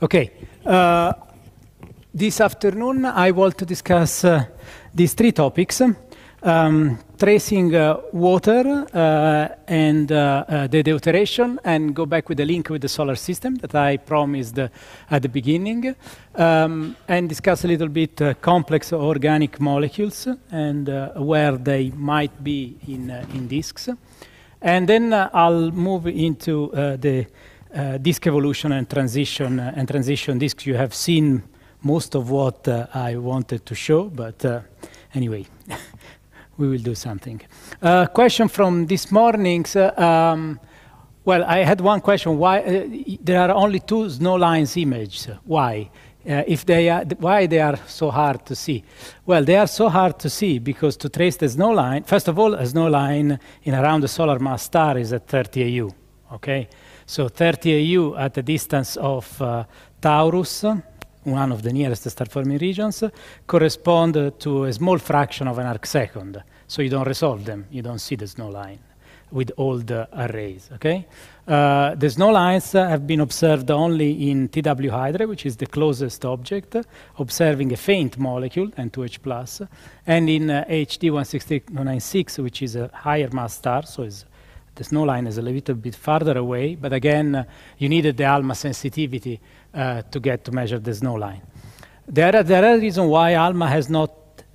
Okay. Uh, this afternoon, I want to discuss uh, these three topics. Um, tracing uh, water uh, and uh, uh, the deuteration and go back with the link with the solar system that I promised at the beginning um, and discuss a little bit complex organic molecules and where they might be in, in disks. And then I'll move into the uh, disk evolution and transition uh, and transition disks, you have seen most of what uh, I wanted to show, but anyway, we will do something. question from this morning's. Um, well, I had one question. Why uh, there are only two snow lines images? Why? Uh, if they are, why they are so hard to see? Well, they are so hard to see because to trace the snow line, first of all, a snow line in around the solar mass star is at 30 AU. Okay, so 30 AU at a distance of uh, Taurus, one of the nearest star-forming regions, correspond to a small fraction of an arc second. So you don't resolve them, you don't see the snow line with all the arrays, okay? Uh, the snow lines uh, have been observed only in TW Hydra, which is the closest object, uh, observing a faint molecule, N2H+, and in HD uh, 16096, which is a higher mass star, so it's the snow line is a little bit farther away, but again, uh, you needed the ALMA sensitivity uh, to get to measure the snow line. The other, other reason why ALMA has not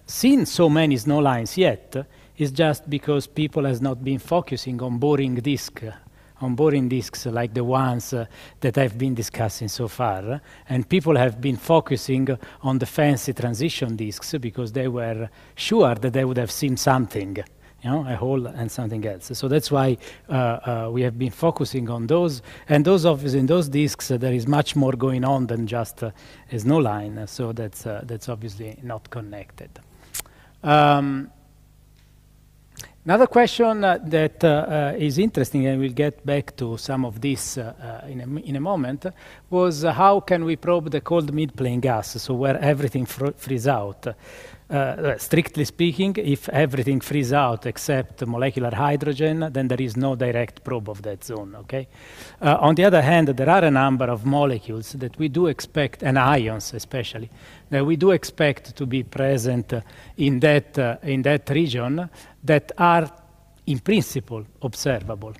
seen so many snow lines yet uh, is just because people has not been focusing on boring discs, uh, on boring disks like the ones uh, that I've been discussing so far. And people have been focusing on the fancy transition disks because they were sure that they would have seen something you know, a hole and something else. So that's why uh, uh, we have been focusing on those. And those obviously in those disks, uh, there is much more going on than just uh, a snow line. Uh, so that's uh, that's obviously not connected. Um, another question that is interesting, and we'll get back to some of this in, a in a moment, was how can we probe the cold mid-plane gas, so where everything fr freezes out? uh, strictly speaking, if everything frees out except molecular hydrogen, then there is no direct probe of that zone, okay? Uh, on the other hand, there are a number of molecules that we do expect, and ions especially, that we do expect to be present in that, uh, in that region that are, in principle, observable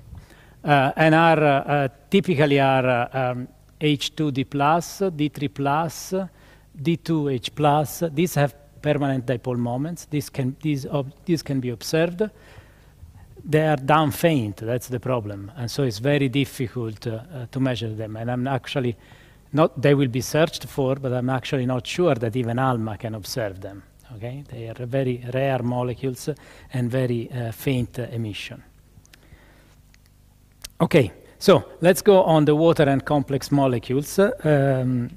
uh, and are uh, typically are uh, um, H2D+, D3+, D2H+, these have permanent dipole moments. These can, these, can be observed. They are down faint, that's the problem. And so it's very difficult uh, uh, to measure them. And I'm actually not, they will be searched for, but I'm actually not sure that even ALMA can observe them. Okay, they are very rare molecules and very uh, faint emission. Okay, so let's go on the water and complex molecules. Um,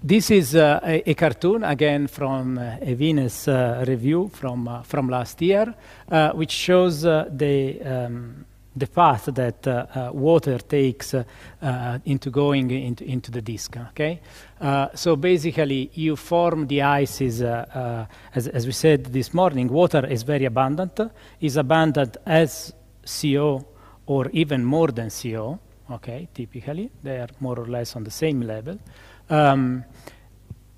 this is uh, a, a, cartoon again from uh, a Venus uh, review from uh, from last year, uh, which shows uh, the um, the path that water takes into going into, into the disk. Okay, so basically you form the ices. as, as we said this morning, water is very abundant. Is abundant as CO or even more than CO. Okay, typically they are more or less on the same level. Um,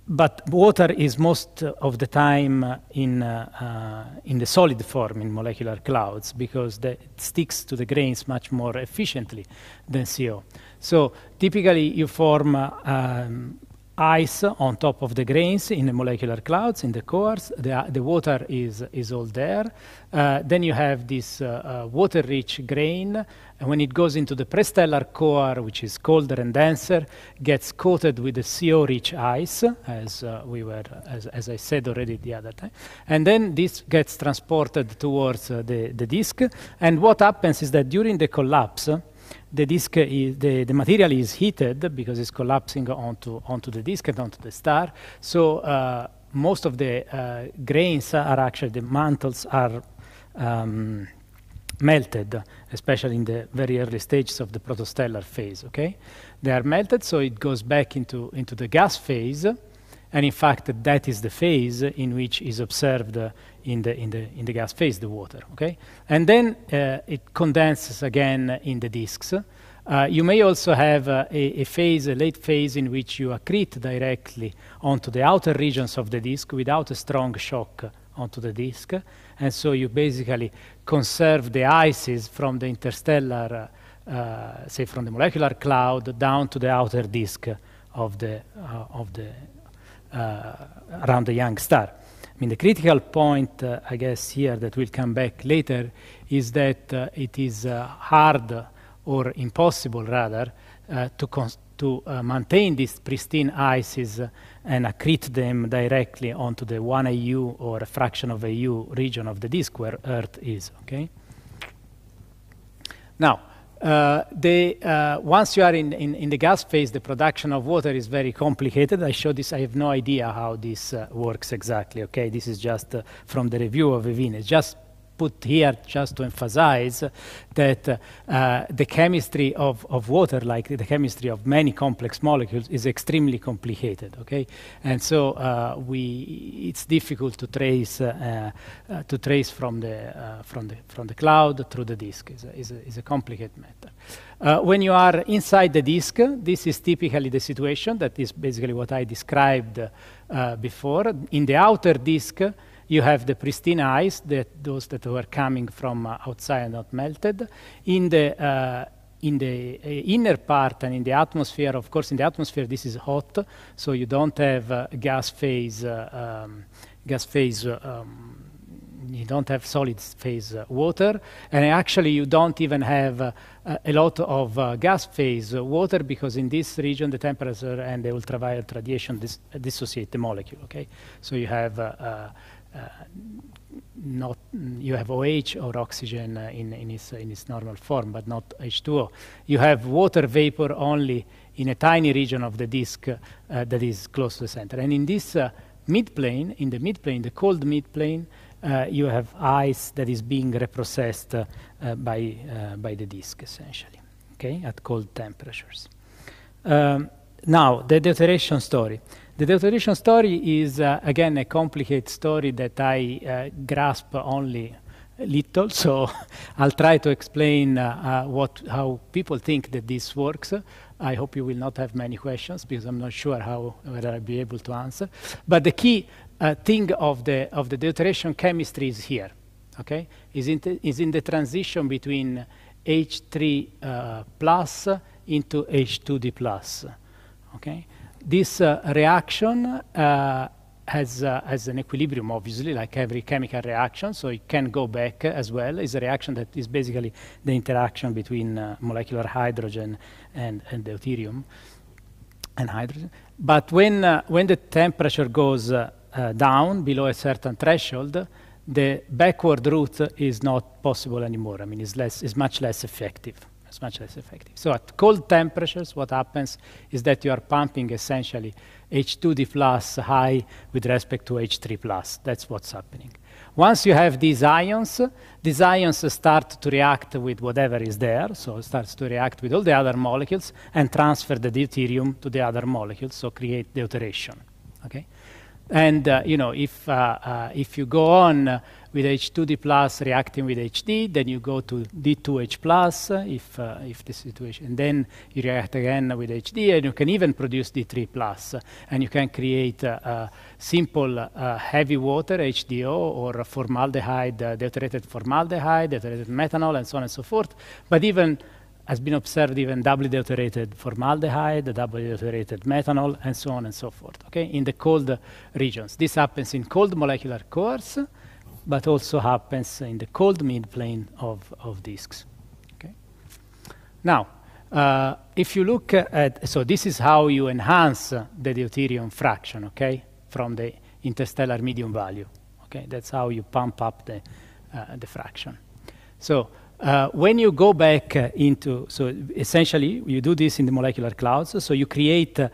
but water is most of the time in, uh, uh, in the solid form in molecular clouds because the, it sticks to the grains much more efficiently than CO. So typically you form uh, um, ice on top of the grains in the molecular clouds, in the cores. The, uh, the water is, is all there. Uh, then you have this uh, uh, water-rich grain, and when it goes into the prestellar core, which is colder and denser, gets coated with the CO-rich ice, as uh, we were, as, as, I said already the other time. And then this gets transported towards uh, the, the disk. And what happens is that during the collapse, the disk is, the, the material is heated because it's collapsing onto, onto the disk and onto the star. So uh, most of the uh, grains are actually, the mantles are um, melted, especially in the very early stages of the protostellar phase, okay? They are melted, so it goes back into, into the gas phase. And in fact, that is the phase in which is observed uh, in the, in the, in the gas phase, the water, okay? And then uh, it condenses again in the disks. Uh, you may also have uh, a, a, phase, a late phase, in which you accrete directly onto the outer regions of the disk without a strong shock onto the disk. And so you basically conserve the ices from the interstellar, uh, uh, say from the molecular cloud down to the outer disk of the, uh, of the, around the young star. I mean, the critical point, uh, I guess, here that will come back later is that uh, it is uh, hard or impossible, rather, uh, to, to uh, maintain these pristine ices and accrete them directly onto the 1 AU or a fraction of AU region of the disk where Earth is, okay? Now, uh, uh, once you are in, in, in, the gas phase, the production of water is very complicated. I show this, I have no idea how this uh, works exactly, okay? This is just uh, from the review of Evine, just put here just to emphasize that uh, the chemistry of, of water, like the chemistry of many complex molecules, is extremely complicated, okay? And so uh, we, it's difficult to trace, uh, uh to trace from, the, uh, from, the, from the cloud through the disk. is a, a, a complicated matter. Uh, when you are inside the disk, this is typically the situation. That is basically what I described before. In the outer disk, you have the pristine ice, that those that were coming from uh, outside and not melted. In the uh, in the uh, inner part and in the atmosphere, of course, in the atmosphere this is hot, so you don't have uh, gas phase, uh, um, gas phase, uh, um, you don't have solid phase water, and actually you don't even have a lot of gas phase water because in this region the temperature and the ultraviolet radiation dis dissociate the molecule. Okay, so you have not you have OH or oxygen uh, in, in, its, in its normal form, but not H2O. You have water vapor only in a tiny region of the disk uh, that is close to the center. And in this uh, midplane, in the midplane, the cold midplane, uh, you have ice that is being reprocessed uh, uh, by, by the disk, essentially, okay, at cold temperatures. Um, now, the deuteration story. The deuteration story is, uh, again, a complicated story that I uh, grasp only little, so I'll try to explain uh, uh, what, how people think that this works. I hope you will not have many questions because I'm not sure how, whether I'll be able to answer. But the key thing of the, of the deuteration chemistry is here, okay? Is in, is in the transition between H3 uh, plus into H2D plus. Okay, this uh, reaction uh, has, uh, has, an equilibrium, obviously, like every chemical reaction, so it can go back as well. It's a reaction that is basically the interaction between uh, molecular hydrogen and, and deuterium and hydrogen. But when, uh, when the temperature goes down below a certain threshold, the backward route is not possible anymore. I mean, it's, less, it's much less effective. It's much less effective. So at cold temperatures, what happens is that you are pumping essentially H2D plus high with respect to H3 plus. That's what's happening. Once you have these ions, these ions start to react with whatever is there, so it starts to react with all the other molecules and transfer the deuterium to the other molecules, so create deuteration. Okay? And uh, you know, if, uh, uh, if you go on with H2D plus reacting with HD, then you go to D2H plus if, uh, if the situation, and then you react again with HD, and you can even produce D3 plus, and you can create uh, simple heavy water, HDO, or formaldehyde, uh, deuterated formaldehyde, deuterated methanol, and so on and so forth, but even has been observed even doubly deuterated formaldehyde, doubly deuterated methanol, and so on and so forth, okay, in the cold regions. This happens in cold molecular cores, but also happens in the cold midplane of, of disks. Okay? Now, uh, if you look at, so this is how you enhance the deuterium fraction, okay, from the interstellar medium value. Okay, that's how you pump up the, uh, the fraction. So uh, when you go back uh, into, so essentially you do this in the molecular clouds, so you create uh,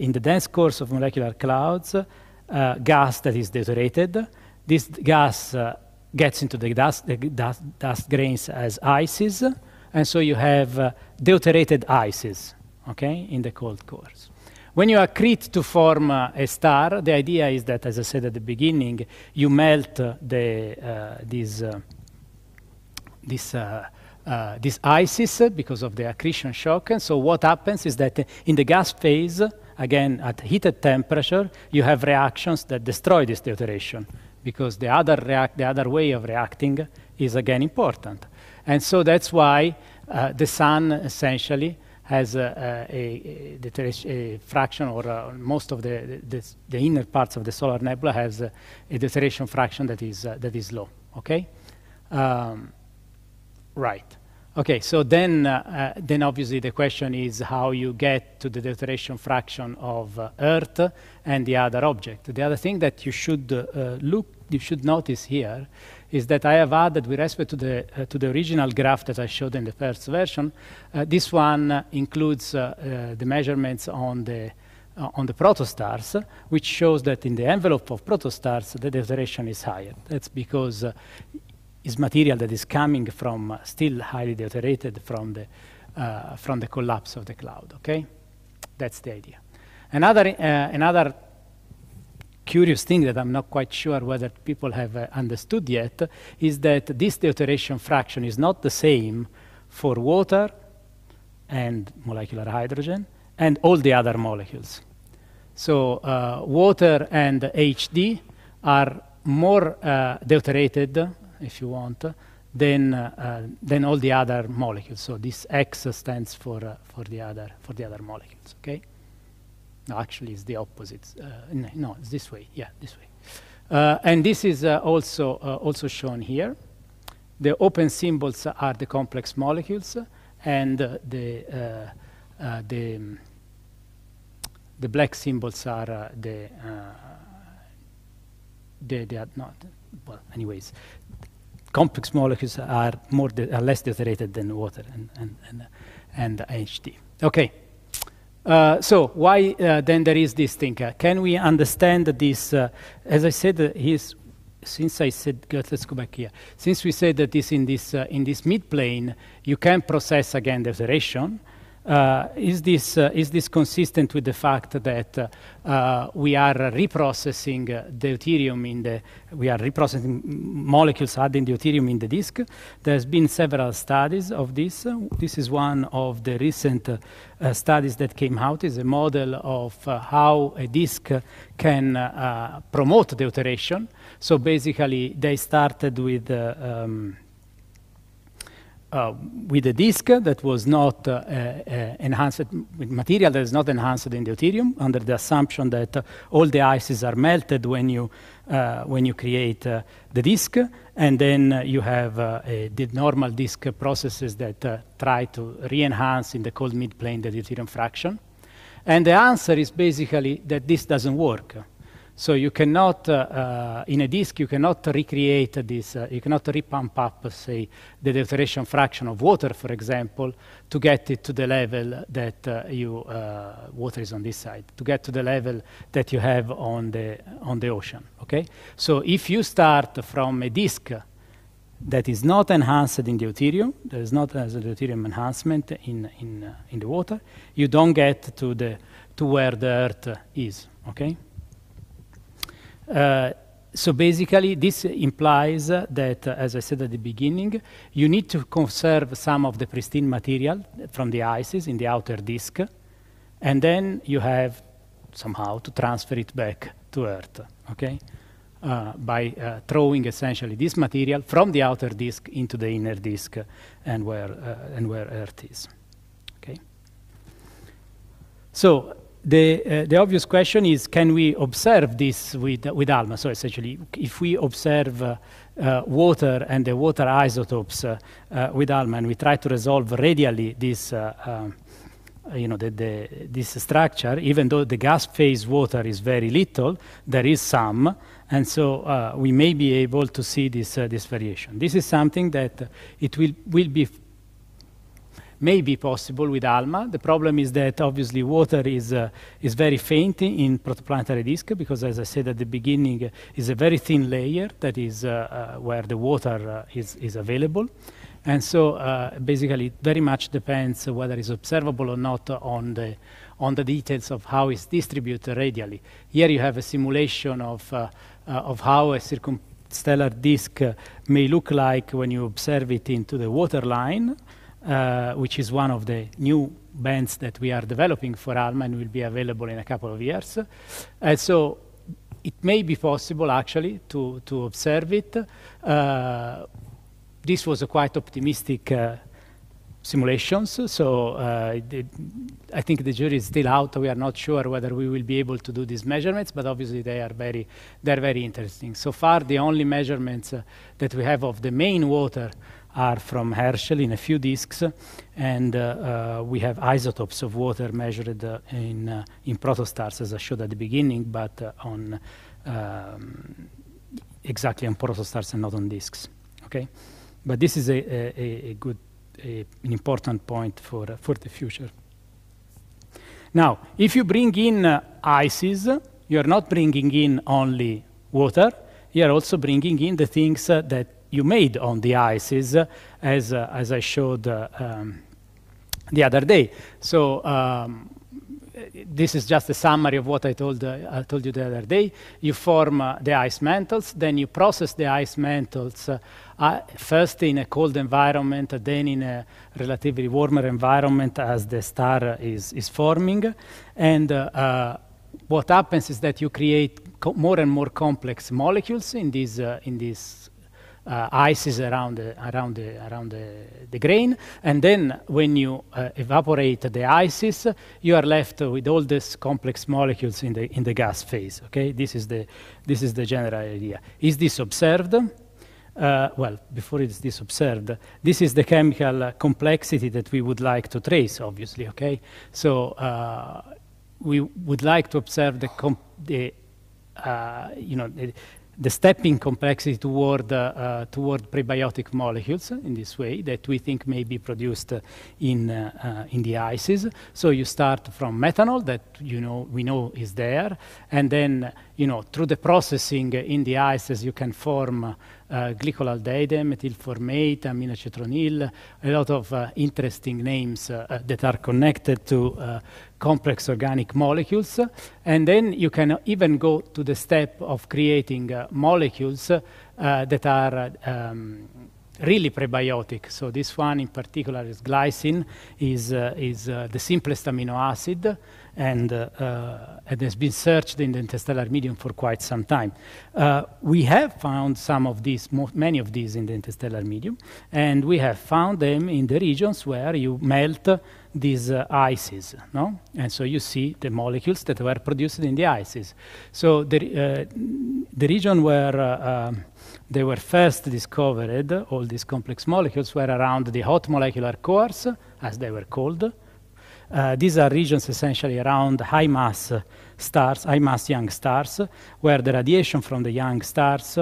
in the dense cores of molecular clouds uh, gas that is deuterated, this gas uh, gets into the dust, the dust, dust, grains as ices, and so you have uh, deuterated ices, okay, in the cold cores. When you accrete to form uh, a star, the idea is that, as I said at the beginning, you melt uh, the, uh, these, uh, this, these ices because of the accretion shock, and so what happens is that in the gas phase, again, at heated temperature, you have reactions that destroy this deuteration because the other, react, the other way of reacting is again important. And so that's why uh, the sun essentially has a, a, a, a fraction or uh, most of the, the, the, inner parts of the solar nebula has a, deterioration fraction that is, uh, that is low, okay? Um, right. Okay, so then, uh, uh, then obviously the question is how you get to the deterioration fraction of uh, Earth and the other object. The other thing that you should uh, look you should notice here is that I have added, with respect to the, uh, to the original graph that I showed in the first version, uh, this one includes uh, uh, the measurements on the, uh, on the protostars, which shows that in the envelope of protostars, the deuteration is higher. That's because it's material that is coming from still highly deuterated from the, from the collapse of the cloud, okay? That's the idea. Another, another curious thing that I'm not quite sure whether people have uh, understood yet is that this deuteration fraction is not the same for water and molecular hydrogen and all the other molecules. So uh, water and HD are more uh, deuterated, if you want, than, uh, than all the other molecules. So this X stands for, uh, for, the other, for the other molecules, okay? actually, it's the opposite. Uh, no, it's this way. Yeah, this way. Uh, and this is uh, also also shown here. The open symbols are the complex molecules, and the the um, the black symbols are the they, they are not well anyways complex molecules are more are less deuterated than water and and and, and HT okay uh, so why uh, then there is this thing? Uh, can we understand this? Uh, as I said, since I said let's go back here. Since we said that this in this in this mid plane, you can process again the observation. Uh, is, this, uh, is this consistent with the fact that uh, we are reprocessing deuterium in the, we are reprocessing molecules adding deuterium in the disk? There's been several studies of this. This is one of the recent uh, studies that came out. Is a model of uh, how a disk can promote deuteration. So basically, they started with um, uh, with a disk that was not uh, uh, enhanced, with material that is not enhanced in deuterium, under the assumption that all the ices are melted when you, uh, when you create uh, the disk, and then you have uh, a, the normal disk processes that try to re-enhance in the cold mid-plane the deuterium fraction. And the answer is basically that this doesn't work. So you cannot, uh, uh, in a disk, you cannot recreate this, uh, you cannot repump up, say, the deuteration fraction of water, for example, to get it to the level that uh, you, uh, water is on this side, to get to the level that you have on the, on the ocean, okay? So if you start from a disk that is not enhanced in deuterium, there is not as uh, a deuterium enhancement in, in, in the water, you don't get to, the, to where the earth is, okay? Uh, so basically, this implies that, as I said at the beginning, you need to conserve some of the pristine material from the ices in the outer disk, and then you have somehow to transfer it back to Earth, okay? Uh, by uh, throwing essentially this material from the outer disk into the inner disk and where, uh, and where Earth is, okay? So the, uh, the obvious question is can we observe this with, with ALMA? So essentially, if we observe uh, uh, water and the water isotopes uh, uh, with ALMA and we try to resolve radially this, uh, you know, the, the, this structure, even though the gas phase water is very little, there is some, and so we may be able to see this, this variation. This is something that it will, will be may be possible with ALMA. The problem is that obviously water is, uh, is very faint in protoplanetary disk because as I said at the beginning, is a very thin layer that is uh, uh where the water uh, is, is available. And so uh, basically it very much depends whether it's observable or not on the, on the details of how it's distributed radially. Here you have a simulation of, of how a circumstellar disk may look like when you observe it into the water line. Uh, which is one of the new bands that we are developing for Alma and will be available in a couple of years. And uh, so it may be possible actually to, to observe it. Uh, this was a quite optimistic uh, simulations, so uh, I think the jury is still out. We are not sure whether we will be able to do these measurements, but obviously they are very, they're very interesting. So far, the only measurements uh, that we have of the main water are from Herschel in a few disks, and uh, uh, we have isotopes of water measured uh, in, in protostars, as I showed at the beginning, but on um, exactly on protostars and not on disks. Okay, but this is a, a, a good, a, an important point for for the future. Now, if you bring in uh, ices, you are not bringing in only water, you are also bringing in the things uh, that you made on the ISIS, as, as I showed uh, um, the other day. So um, this is just a summary of what I told, uh, I told you the other day. You form uh, the ice mantles, then you process the ice mantles uh, uh first in a cold environment, then in a relatively warmer environment as the star is, is forming. And uh, what happens is that you create more and more complex molecules in these, in these uh, ices around, the, around, the, around the, the grain. And then when you uh, evaporate the ices, you are left with all these complex molecules in the, in the gas phase. Okay? This, is the, this is the general idea. Is this observed? Uh, well, before it's this observed, this is the chemical complexity that we would like to trace, obviously, okay? So uh, we would like to observe the, the uh, you know, the, the step in complexity toward, uh, toward prebiotic molecules in this way that we think may be produced in, uh, in the ices. So you start from methanol that you know, we know is there, and then you know, through the processing in the ices you can form uh, eh, glycolaldehyde, methylformate, aminocetronil, a lot of uh, interesting names uh, that are connected to complex organic molecules. And then you can even go to the step of creating molecules that are um, really prebiotic. So this one in particular is glycine, is, is the simplest amino acid and it uh, uh, has been searched in the interstellar medium for quite some time. Uh, we have found some of these, many of these in the interstellar medium, and we have found them in the regions where you melt these uh, ices, no? And so you see the molecules that were produced in the ices. So the, uh, the region where uh, um, they were first discovered, all these complex molecules, were around the hot molecular cores, as they were called, uh, these are regions essentially around high mass stars, high mass young stars, where the radiation from the young stars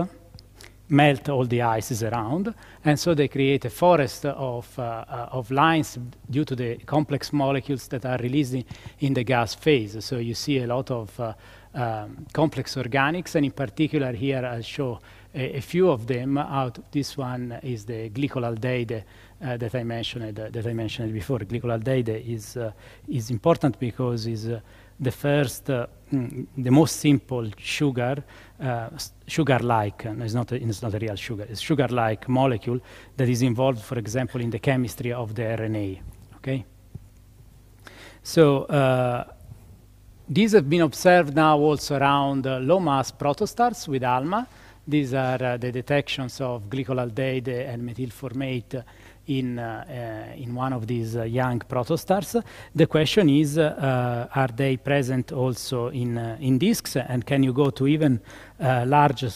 melt all the ices around, and so they create a forest of, uh, uh, of lines due to the complex molecules that are released in, in the gas phase. So you see a lot of uh, um, complex organics, and in particular here I'll show a, a few of them. Out this one is the glycolaldehyde uh, that I mentioned uh, that I mentioned before. Glycolaldehyde is uh, is important because is uh, the first, uh, mm, the most simple sugar, uh, sugar-like. It's not a, it's not a real sugar. It's sugar-like molecule that is involved, for example, in the chemistry of the RNA. Okay. So. these have been observed now also around low mass protostars with ALMA. These are the detections of glycolaldehyde and methylformate in, uh, eh, in one of these uh, young protostars. The question is, uh, are they present also in, in disks and can you go to even larger,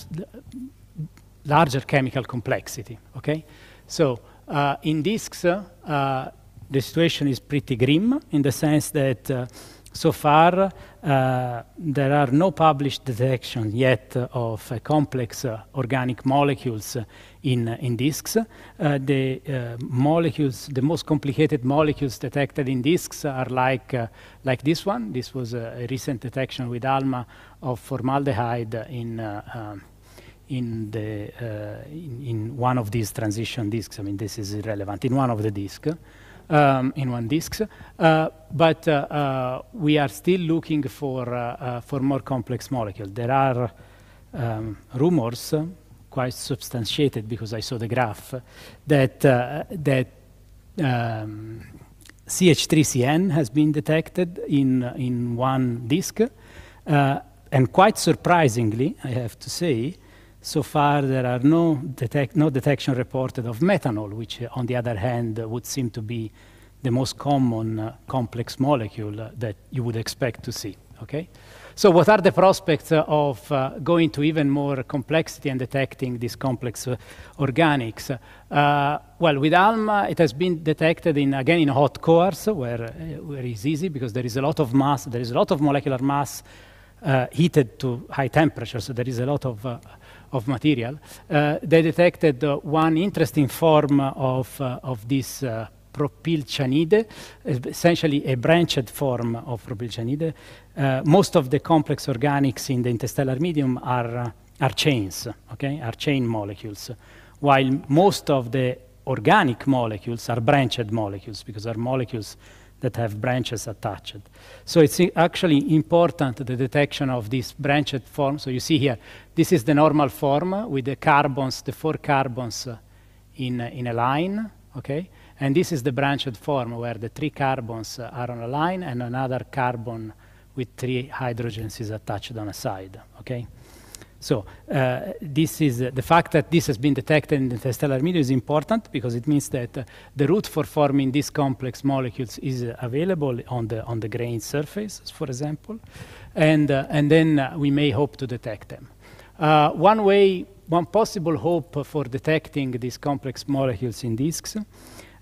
larger chemical complexity, okay? So in disks, the situation is pretty grim in the sense that so far, uh, there are no published detections yet of uh, complex uh, organic molecules in, uh, in disks. Uh, the uh, molecules, the most complicated molecules detected in disks are like, like this one. This was a, recent detection with ALMA of formaldehyde in, um, in, the, in, in, one of these transition disks. I mean, this is irrelevant, in one of the disks um, in one disk. Uh, but uh, uh, we are still looking for, for more complex molecules. There are um, rumors, quite substantiated because I saw the graph, that, that um, CH3CN has been detected in, in one disk. and quite surprisingly, I have to say, so far, there are no, detec no detection reported of methanol, which, uh, on the other hand, uh, would seem to be the most common uh, complex molecule uh, that you would expect to see. Okay? So, what are the prospects uh, of uh, going to even more complexity and detecting these complex organics? well, with ALMA, it has been detected in again in hot cores, where where it's easy because there is a lot of mass, there is a lot of molecular mass heated to high temperatures, so there is a lot of of material, uh, they detected uh, one interesting form of, uh, of this propylcianide, essentially a branched form of propylcianide. Uh, most of the complex organics in the interstellar medium are, uh, are chains, okay, are chain molecules, while most of the organic molecules are branched molecules because are molecules that have branches attached. So it's actually important the detection of this branched form. So you see here, this is the normal form with the carbons, the four carbons in, in a line, okay? And this is the branched form where the three carbons are on a line and another carbon with three hydrogens is attached on a side, okay? So uh, this is uh, the fact that this has been detected in the interstellar medium is important because it means that uh, the route for forming these complex molecules is uh, available on the on the grain surface, for example, and uh, and then uh, we may hope to detect them. one way, one possible hope for detecting these complex molecules in disks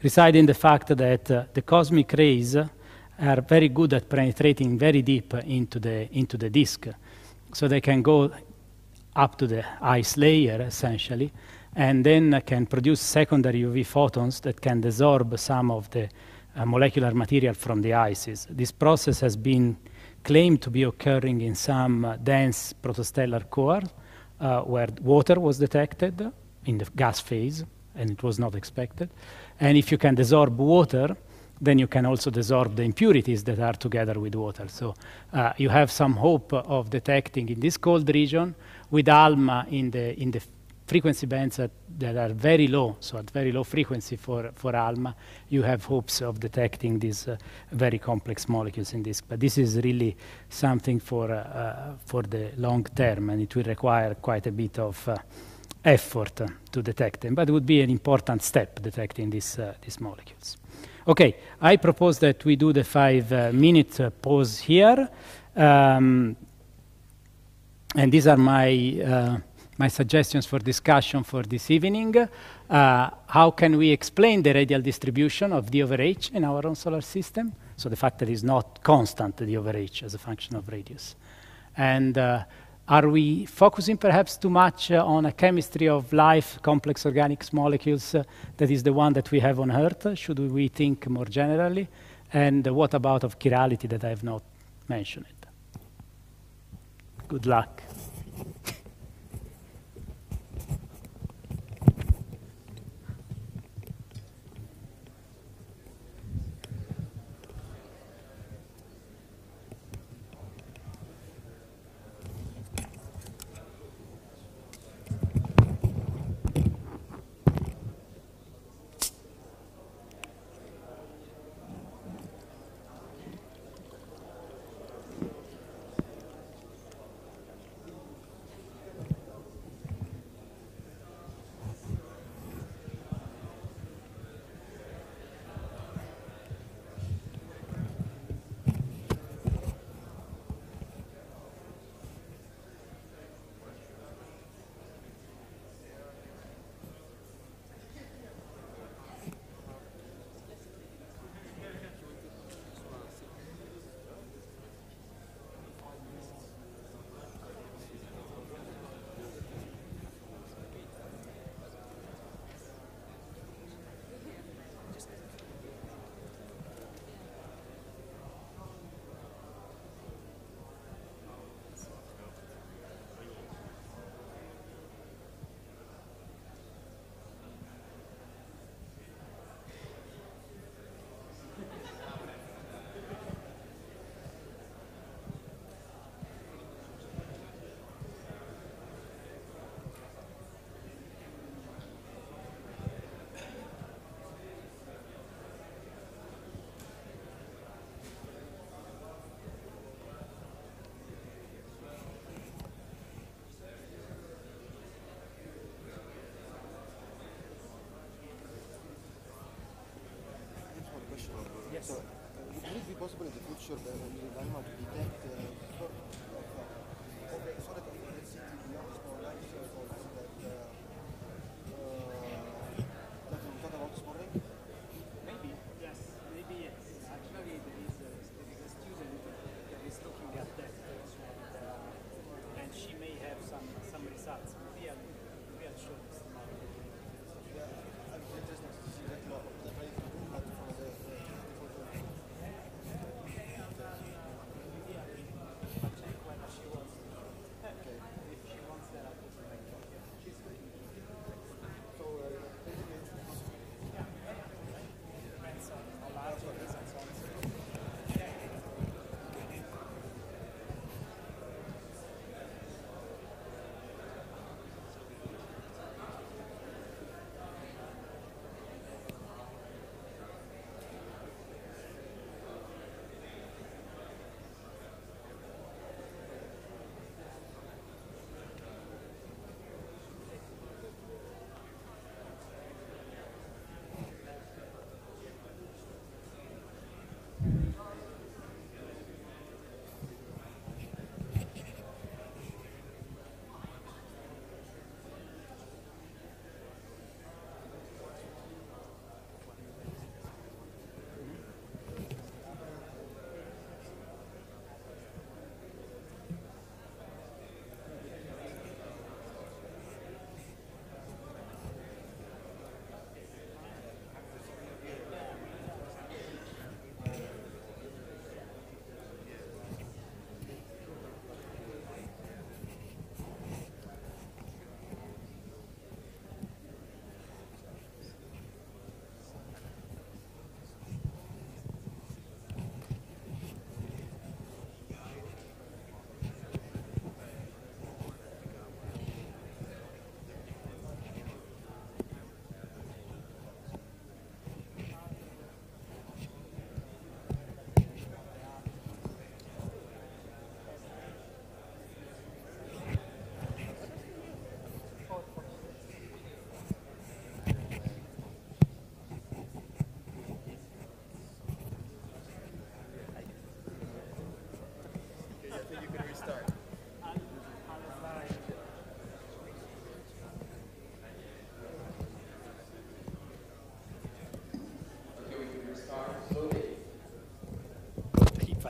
resides in the fact that the cosmic rays are very good at penetrating very deep into the into the disk so they can go up to the ice layer, essentially, and then can produce secondary UV photons that can desorb some of the uh, molecular material from the ices. This process has been claimed to be occurring in some uh, dense protostellar core uh, where water was detected in the gas phase, and it was not expected. And if you can desorb water, then you can also desorb the impurities that are together with water. So uh, you have some hope of detecting in this cold region with ALMA in the, in the frequency bands that, that, are very low, so at very low frequency for, for ALMA, you have hopes of detecting these uh, very complex molecules in this. But this is really something for, uh, uh, for the long term, and it will require quite a bit of uh, effort to detect them. But it would be an important step detecting these, uh, these molecules. Okay, I propose that we do the five-minute uh, pause here. Um, and these are my, uh, my suggestions for discussion for this evening. Uh, how can we explain the radial distribution of d over h in our own solar system? So the fact that it's not constant, d over h, as a function of radius. And uh, are we focusing perhaps too much uh, on a chemistry of life, complex organic molecules, uh, that is the one that we have on Earth? Should we think more generally? And what about of chirality that I have not mentioned? Good luck. Yes. So, would it be possible in the future that we will not detect uh,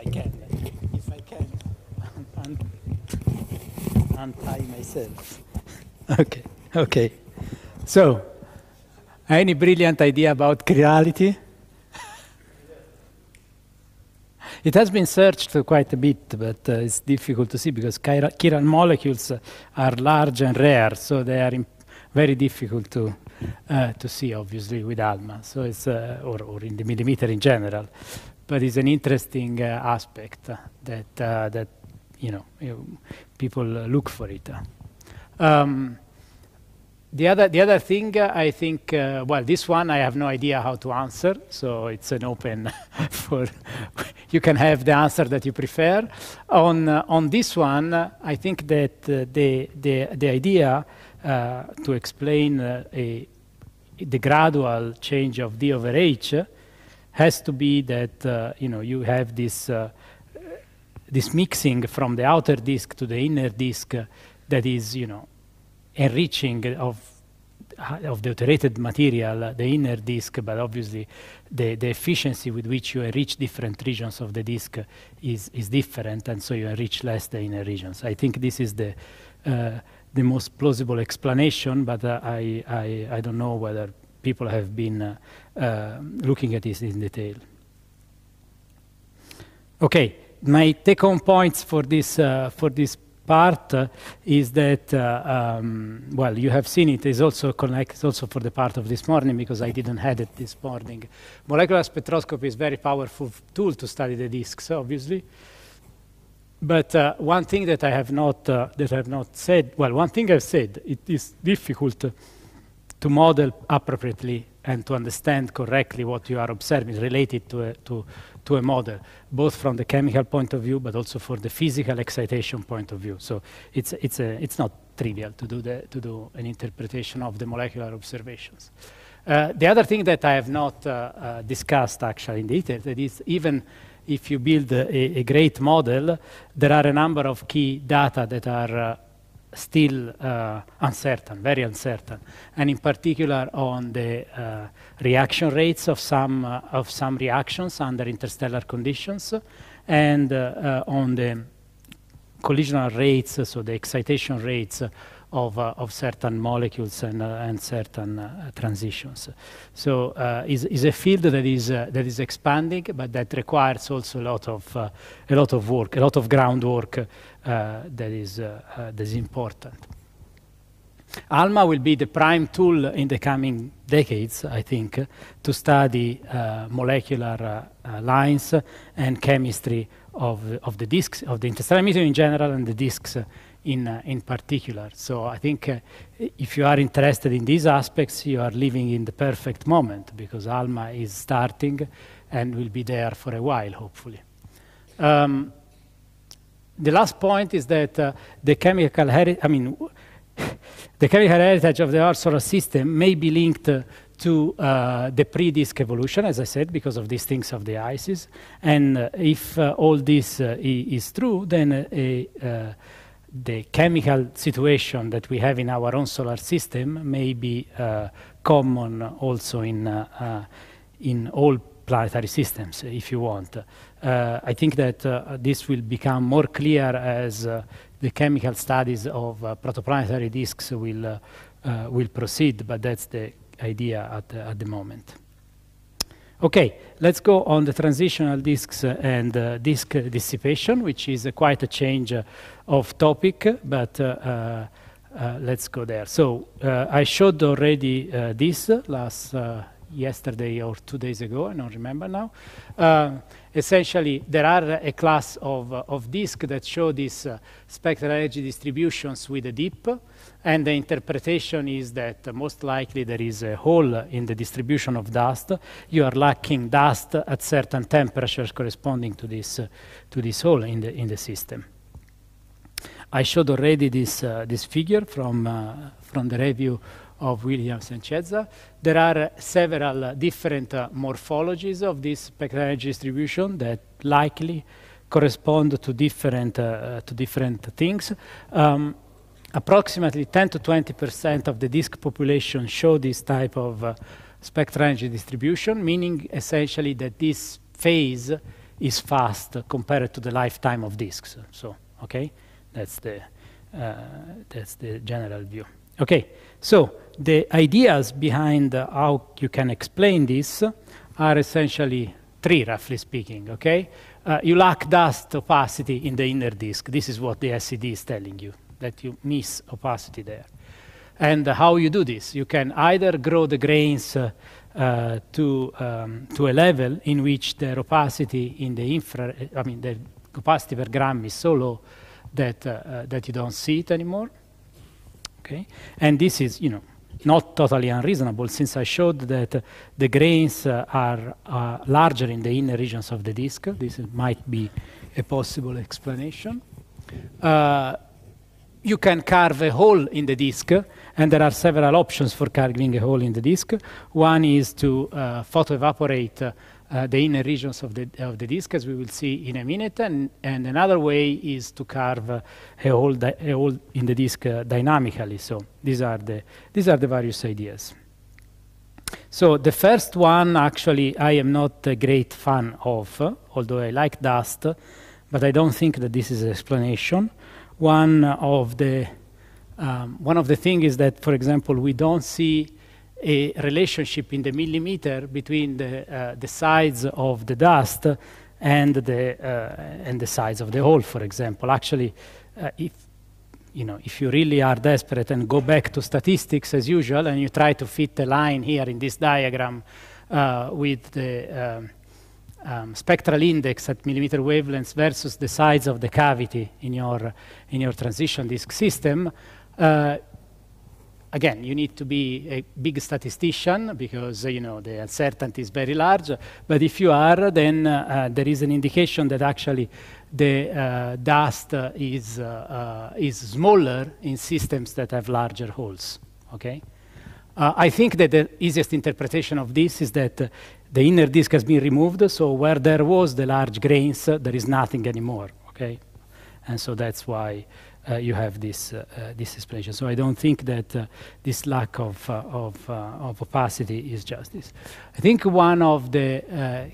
I can, if I can, untie myself. Okay, okay. So, any brilliant idea about chirality? It has been searched quite a bit, but uh, it's difficult to see because chiral, chiral molecules are large and rare, so they are very difficult to uh, to see, obviously, with ALMA. So it's uh, or, or in the millimeter in general but it's an interesting uh, aspect that uh, that you know people look for it. Um, the other, the other thing uh, I think, uh, well, this one I have no idea how to answer, so it's an open for, you can have the answer that you prefer. On, uh, on this one, I think that uh, the, the, the idea to explain a, the gradual change of D over H has to be that uh, you know you have this uh, this mixing from the outer disk to the inner disk that is you know enriching of of iterated material, the inner disk, but obviously the, the efficiency with which you enrich different regions of the disk is, is different, and so you enrich less the inner regions. I think this is the, uh, the most plausible explanation, but uh, I, I, I don't know whether people have been uh, uh, looking at this in detail. Okay, my take-home points for this uh, for this part uh, is that, uh, um, well, you have seen it is also connected also for the part of this morning because I didn't had it this morning. Molecular spectroscopy is very powerful tool to study the disks, obviously. But uh, one thing that I have not, that I have not said, well, one thing I've said, it is difficult to model appropriately and to understand correctly what you are observing related to a, to, to a model, both from the chemical point of view, but also for the physical excitation point of view. So it's, it's, a, it's not trivial to do, the, to do an interpretation of the molecular observations. Uh, the other thing that I have not uh, uh, discussed actually in detail that is even if you build a, a, great model, there are a number of key data that are uh, still uh, uncertain, very uncertain, and in particular on the uh, reaction rates of some uh, of some reactions under interstellar conditions, and uh, on the collisional rates, so the excitation rates of, uh, of certain molecules and, uh, and certain uh, transitions. So uh, it's a field that is that is expanding, but that requires also a lot of a lot of work, a lot of groundwork that is that is important. ALMA will be the prime tool in the coming decades, I think, to study uh, molecular uh, lines and chemistry of, of the disks, of the interstellar medium in general, and the disks in, uh, in particular. So I think uh, if you are interested in these aspects, you are living in the perfect moment because Alma is starting and will be there for a while, hopefully. Um, the last point is that uh, the chemical heritage, I mean, the chemical heritage of the Earth solar system may be linked uh, to uh, the pre-disk evolution, as I said, because of these things of the ices. And uh, if uh, all this uh, is true, then a, the chemical situation that we have in our own solar system may be uh, common also in, uh, uh in all planetary systems, if you want. Uh, I think that uh, this will become more clear as the chemical studies of protoplanetary disks will, will proceed, but that's the idea at, at the moment. Okay, let's go on the transitional disks and uh, disk dissipation, which is uh, quite a change uh, of topic, but uh, uh, uh, let's go there. So I showed already this last yesterday or two days ago, I don't remember now. essentially, there are a class of, of disks that show these spectral energy distributions with a dip. And the interpretation is that most likely there is a hole in the distribution of dust. You are lacking dust at certain temperatures corresponding to this, to this hole in the, in the system. I showed already this, uh, this figure from, uh, from the review of Williams and Cezza. There are uh, several uh, different uh, morphologies of this spectral distribution that likely correspond to different, uh, to different things. Um, approximately 10 to 20% of the disk population show this type of uh, spectral energy distribution, meaning essentially that this phase is fast compared to the lifetime of disks. So, okay, that's the, uh, that's the general view. Okay, so the ideas behind uh, how you can explain this are essentially three, roughly speaking, okay? Uh, you lack dust opacity in the inner disk. This is what the SED is telling you, that you miss opacity there. And how you do this? You can either grow the grains uh, uh to, um, to a level in which their opacity in the infra, I mean, the opacity per gram is so low that, uh, uh, that you don't see it anymore. Okay? And this is, you know, not totally unreasonable since I showed that the grains uh, are larger in the inner regions of the disk. This might be a possible explanation. Uh, you can carve a hole in the disk, and there are several options for carving a hole in the disk. One is to uh, photoevaporate uh, the inner regions of the, of the disk, as we will see in a minute, and, and another way is to carve uh, a, hole a, hole in the disk uh, dynamically. So these are, the, these are the various ideas. So the first one, actually, I am not a great fan of, although I like dust, but I don't think that this is an explanation. One of the um, one of the things is that, for example, we don't see a relationship in the millimeter between the, uh, the size of the dust and the, uh, and the size of the hole, for example. Actually, uh, if, you know, if you really are desperate and go back to statistics as usual and you try to fit the line here in this diagram uh, with the, um, um, spectral index at millimeter wavelengths versus the size of the cavity in your, in your transition disk system, uh, again, you need to be a big statistician because uh, you know the uncertainty is very large. But if you are, then uh, uh there is an indication that actually the uh, dust uh, is uh, is smaller in systems that have larger holes. Okay. I think that the easiest interpretation of this is that the inner disk has been removed, so where there was the large grains, there is nothing anymore, okay? And so that's why uh, you have this, uh, uh, this explanation. So I don't think that this lack of, of, of, opacity is justice. I think one of the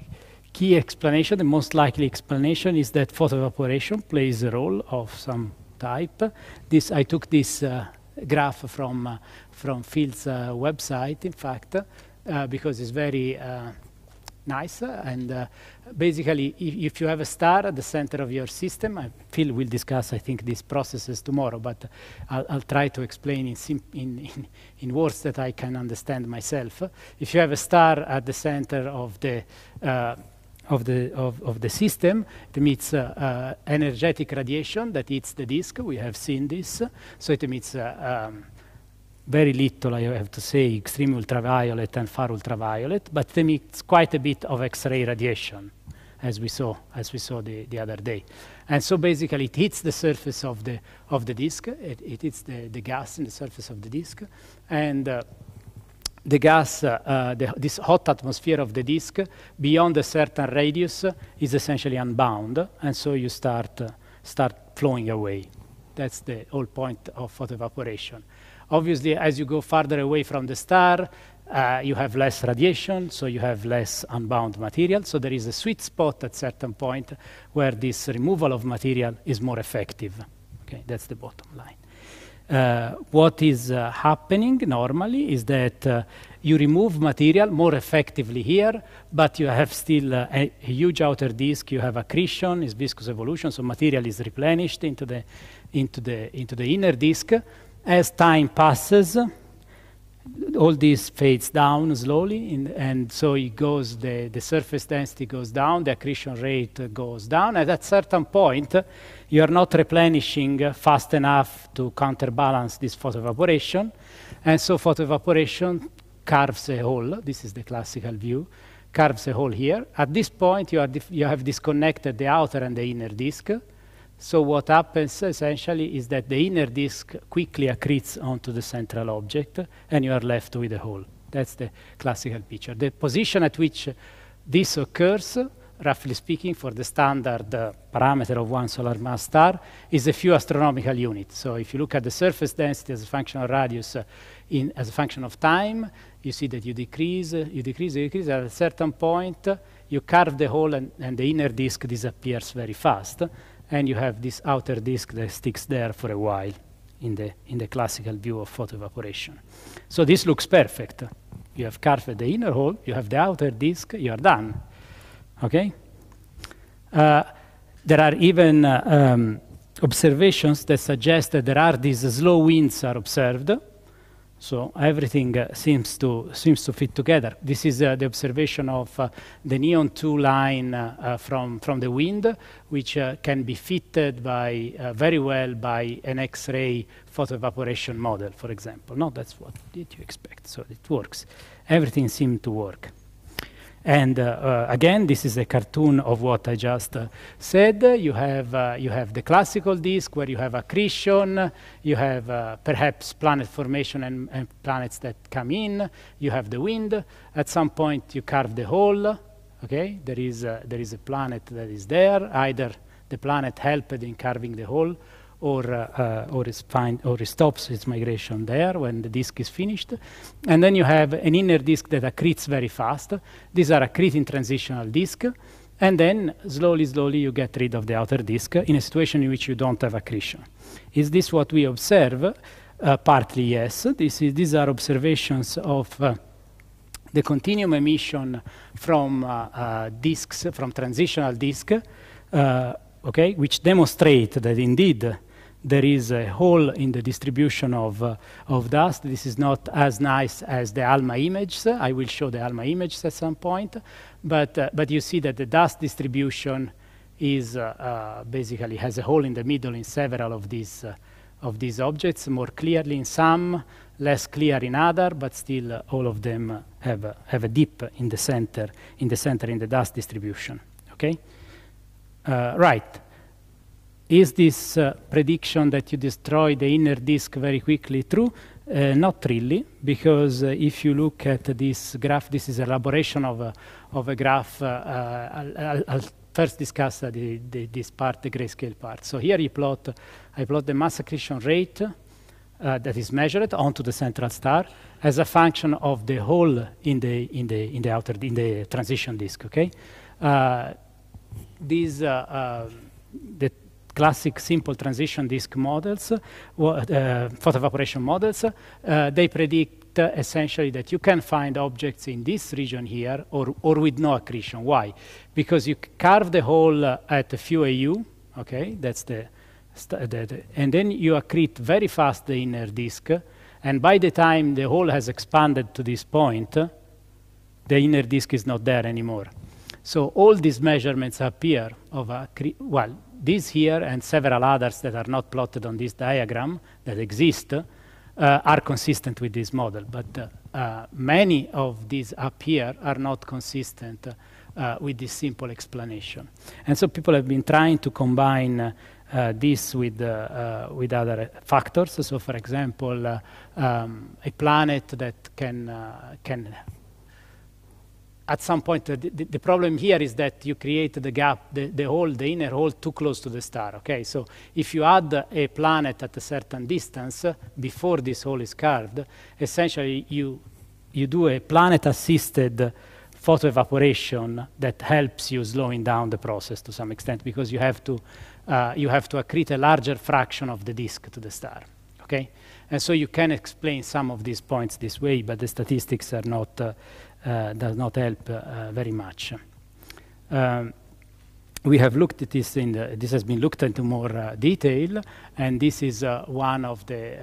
key explanation, the most likely explanation, is that photoevaporation plays a role of some type. This I took this uh, graph from uh, from Field's uh, website, in fact, because it's very nice. And uh, basically, if, if, you have a star at the center of your system, I, uh, Phil will discuss, I think, these processes tomorrow, but uh, I'll, I'll try to explain in, in, in, in, words that I can understand myself. If you have a star at the center of the uh, of the, of, of, the system. It emits uh, uh energetic radiation that hits the disk. We have seen this. So it emits um, very little, I have to say, extreme ultraviolet and far ultraviolet, but they emits quite a bit of X-ray radiation, as we saw, as we saw the, the other day. And so basically it hits the surface of the, of the disk, it, it hits the, the gas in the surface of the disk, and uh, the gas, uh, uh, the, this hot atmosphere of the disk, beyond a certain radius, is essentially unbound, and so you start, uh, start flowing away. That's the whole point of photoevaporation. Obviously, as you go farther away from the star, uh, you have less radiation, so you have less unbound material. So there is a sweet spot at certain point where this removal of material is more effective. Okay, that's the bottom line. Uh, what is uh, happening normally is that uh, you remove material more effectively here, but you have still uh, a, a, huge outer disk. You have accretion, is viscous evolution, so material is replenished into the into the into the inner disk. As time passes, all this fades down slowly, in, and so it goes, the, the surface density goes down, the accretion rate goes down. At a certain point, you are not replenishing fast enough to counterbalance this photoevaporation, and so photoevaporation carves a hole. This is the classical view, carves a hole here. At this point, you, you have disconnected the outer and the inner disk so what happens essentially is that the inner disk quickly accretes onto the central object, and you are left with a hole. That's the classical picture. The position at which this occurs, roughly speaking, for the standard uh, parameter of one solar mass star, is a few astronomical units. So if you look at the surface density as a function of radius uh, in, as a function of time, you see that you decrease, uh, you decrease, you decrease. At a certain point, uh, you carve the hole and, and the inner disk disappears very fast and you have this outer disk that sticks there for a while in the, in the classical view of photoevaporation. So this looks perfect. You have carved the inner hole, you have the outer disk, you are done. Okay? Uh, there are even uh, um, observations that suggest that there are these slow winds are observed so everything uh, seems to seems to fit together. This is uh, the observation of uh, the neon two line uh, uh, from from the wind, which uh, can be fitted by very well by an X-ray photoevaporation model, for example. No, that's what did you expect. So it works. Everything seemed to work. And uh, uh, again, this is a cartoon of what I just uh, said. You have, you have the classical disk where you have accretion, you have perhaps planet formation and, and planets that come in, you have the wind. At some point, you carve the hole. Okay, there is, there is a planet that is there, either the planet helped in carving the hole, or, uh, uh or, find, or stops its migration there when the disk is finished. And then you have an inner disk that accretes very fast. These are accreting transitional disk. And then slowly, slowly, you get rid of the outer disk in a situation in which you don't have accretion. Is this what we observe? Uh, partly, yes. Is, these are observations of uh, the continuum emission from uh, uh disks, from transitional disk, uh, okay, which demonstrate that indeed there is a hole in the distribution of, uh, of dust. This is not as nice as the ALMA images. I will show the ALMA images at some point. But, uh, but you see that the dust distribution is uh, uh basically has a hole in the middle in several of these, uh, of these objects, more clearly in some, less clear in other, but still uh, all of them have, a, have a dip in the center, in the center in the dust distribution, okay? right, is this uh, prediction that you destroy the inner disk very quickly true? Uh, not really, because uh, if you look at this graph, this is elaboration of a, of a graph. I'll, uh, uh, I'll, I'll, first discuss the, the, this part, the grayscale part. So here you plot, I plot the mass accretion rate uh, that is measured onto the central star as a function of the hole in the in the in the outer in the transition disk. Okay, this the classic simple transition disk models, uh, photoevaporation models, uh, they predict uh, essentially that you can find objects in this region here or, or with no accretion. Why? Because you carve the hole uh, at a few AU, okay, that's the, uh, the, the, and then you accrete very fast the inner disk, and by the time the hole has expanded to this point, the inner disk is not there anymore. So all these measurements appear of a, well, these here and several others that are not plotted on this diagram that exist uh, are consistent with this model, but uh, uh many of these up here are not consistent uh, uh, with this simple explanation. And so people have been trying to combine this with, with other factors. So for example, um, a planet that can, can at some point, uh, the, the, problem here is that you create the gap, the, the hole, the inner hole, too close to the star, okay? So if you add a planet at a certain distance uh, before this hole is carved, essentially you, you do a planet-assisted photoevaporation that helps you slowing down the process to some extent because you have to, uh, you have to accrete a larger fraction of the disk to the star, okay? And so you can explain some of these points this way, but the statistics are not uh, uh, does not help uh, very much. Um, we have looked at this in the, this has been looked into more uh, detail and this is uh, one of the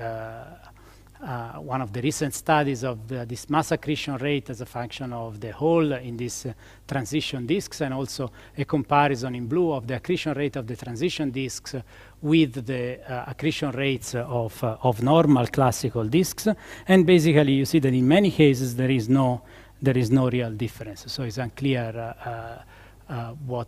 uh, one of the recent studies of the, this mass accretion rate as a function of the hole in these transition disks and also a comparison in blue of the accretion rate of the transition disks with the accretion rates of, of normal classical disks and basically you see that in many cases there is no there is no real difference. So it's unclear uh, uh, uh, what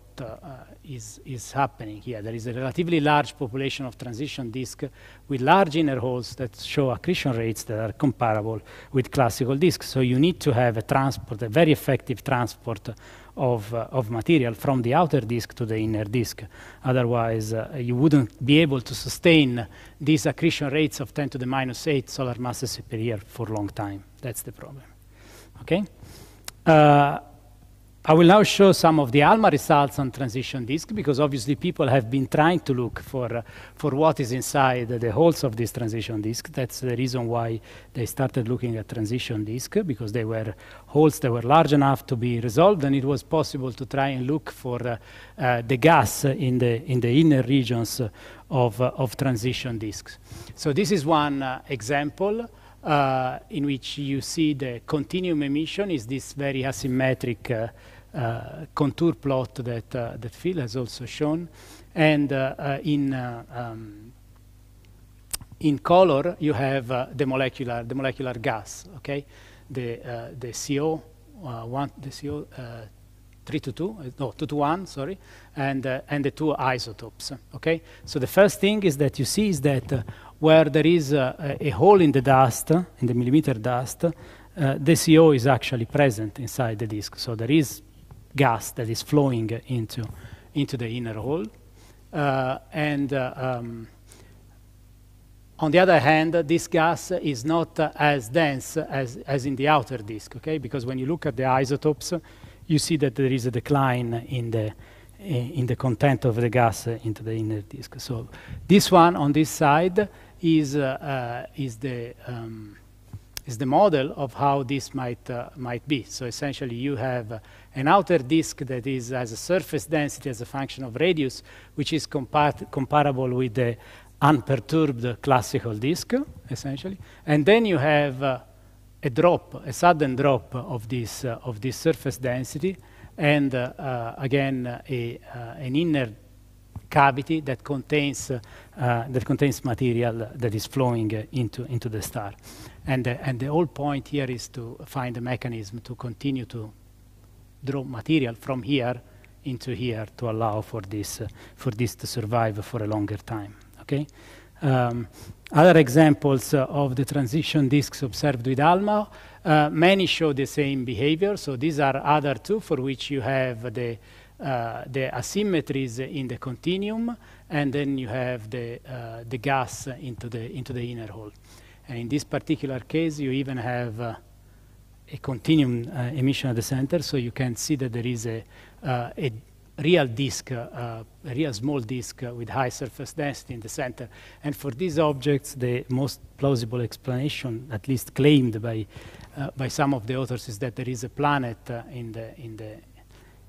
is is happening here. There is a relatively large population of transition disks with large inner holes that show accretion rates that are comparable with classical disks. So you need to have a transport, a very effective transport of, uh, of, material from the outer disk to the inner disk. Otherwise, uh, you wouldn't be able to sustain these accretion rates of 10 to the minus 8 solar masses per year for a long time. That's the problem. Okay? Uh, I will now show some of the ALMA results on transition disk because obviously people have been trying to look for, uh, for what is inside the holes of this transition disk. That's the reason why they started looking at transition disk because they were holes that were large enough to be resolved and it was possible to try and look for uh, uh, the gas in the, in the inner regions of, uh, of transition disks. So this is one uh, example uh, in which you see the continuum emission is this very asymmetric uh, uh, contour plot that, uh, that Phil has also shown. And in, um, in color, you have the, molecular, the molecular gas, okay? The, the CO, one, the CO three to uh, no, one sorry, and, uh, and the two isotopes, okay? So the first thing is that you see is that uh, where there is a, a hole in the dust, in the millimeter dust, uh, the CO is actually present inside the disk. So there is gas that is flowing into, into the inner hole. Uh, and uh, um, on the other hand, this gas is not as dense as, as in the outer disk, okay? Because when you look at the isotopes, you see that there is a decline in the, in the content of the gas into the inner disk. So this one on this side is, uh, uh, is, the, um, is the model of how this might, uh, might be. So essentially you have an outer disk that is as a surface density as a function of radius, which is compa comparable with the unperturbed classical disk, essentially. And then you have uh, a drop, a sudden drop of this, uh, of this surface density, and uh, again, a, an inner cavity that contains, uh, that contains material that is flowing into, into the star. And, uh, and the whole point here is to find a mechanism to continue to draw material from here into here to allow for this, uh, for this to survive for a longer time. Okay? Um, other examples uh, of the transition disks observed with ALMA, uh, many show the same behavior. So these are other two for which you have the uh, the asymmetries in the continuum, and then you have the, uh, the gas into the, into the inner hole. And in this particular case, you even have uh, a continuum uh, emission at the center, so you can see that there is a, uh, a real disk, a real small disk with high surface density in the center. And for these objects, the most plausible explanation, at least claimed by, by some of the authors, is that there is a planet in, the, in, the,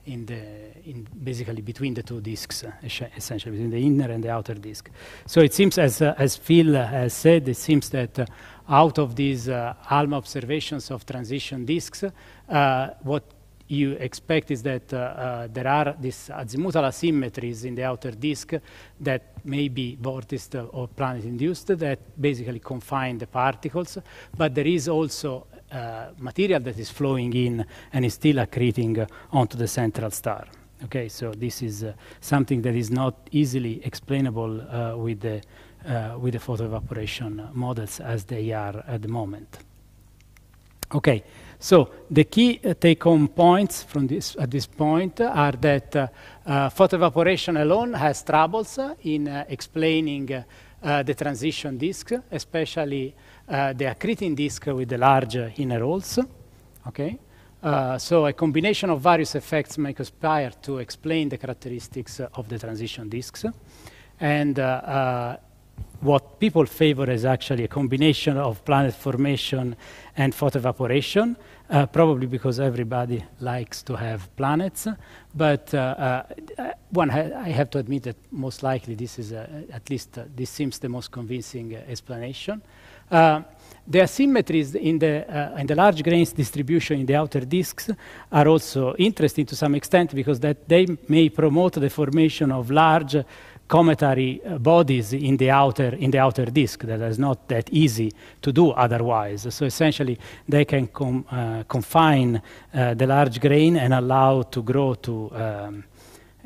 in the in basically between the two disks, essentially between the inner and the outer disk. So it seems, as uh, as Phil uh, has said, it seems that uh, out of these ALMA observations of transition disks, what you expect is that uh, uh, there are these azimuthal asymmetries in the outer disk that may be vortex or planet induced that basically confine the particles, but there is also uh, material that is flowing in and is still accreting uh, onto the central star. Okay, so this is uh, something that is not easily explainable uh, with the with the photoevaporation models as they are at the moment. Okay, so the key uh, take-home points from this at this point uh, are that uh, photoevaporation alone has troubles in explaining the transition disk, especially uh, they are creating disk with the large uh, inner holes, okay? Uh, so a combination of various effects may conspire to explain the characteristics of the transition disks. And what people favor is actually a combination of planet formation and photoevaporation, uh, probably because everybody likes to have planets. But uh, uh, one, ha I have to admit that most likely this is, at least this seems the most convincing explanation. Uh, the asymmetries in the, uh, in the large grains distribution in the outer disks are also interesting to some extent because that they may promote the formation of large cometary uh, bodies in the outer in the outer disk that is not that easy to do otherwise so essentially they can com, uh, confine uh, the large grain and allow to grow to um,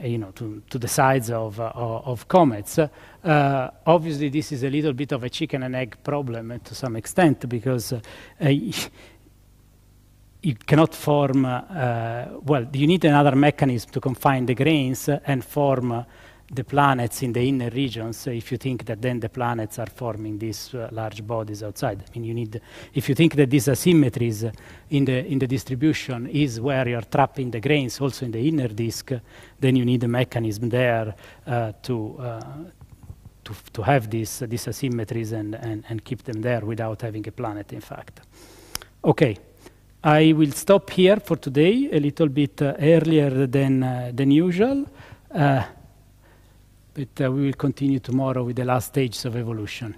you know, to, to the sides of, uh, of comets. Uh, obviously, this is a little bit of a chicken and egg problem to some extent because uh, you cannot form, well, you need another mechanism to confine the grains and form the planets in the inner regions if you think that then the planets are forming these uh, large bodies outside. I mean, you need, if you think that these asymmetries uh, in, the, in the distribution is where you're trapping the grains also in the inner disk, then you need a mechanism there uh, to, uh, to, to, have these, these asymmetries and, and, and keep them there without having a planet, in fact. Okay. I will stop here for today, a little bit uh, earlier than, uh, than usual uh, we will continue tomorrow with the last stages of evolution.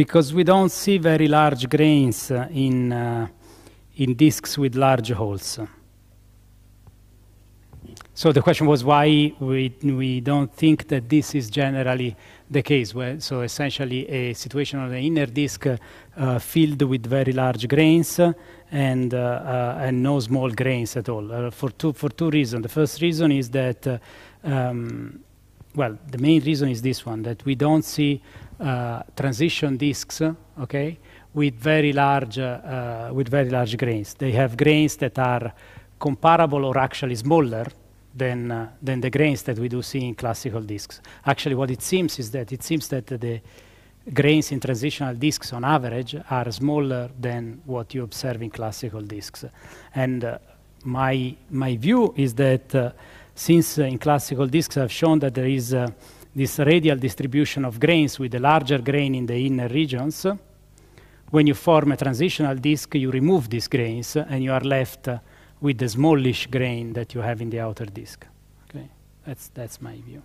because we don't see very large grains in, uh, in disks with large holes. So the question was why we, we don't think that this is generally the case. Well, so essentially a situation on the inner disk uh, filled with very large grains uh, and, uh, uh, and no small grains at all uh, for, two, for two reasons. The first reason is that um, well, the main reason is this one, that we don't see uh, transition disks, okay, with very large, uh, uh, with very large grains. They have grains that are comparable or actually smaller than, uh, than the grains that we do see in classical disks. Actually, what it seems is that it seems that the grains in transitional disks on average are smaller than what you observe in classical disks. And uh, my, my view is that uh, since uh, in classical discs I've shown that there is uh, this radial distribution of grains with a larger grain in the inner regions, when you form a transitional disk, you remove these grains uh, and you are left uh, with the smallish grain that you have in the outer disk. Okay? That's, that's my view.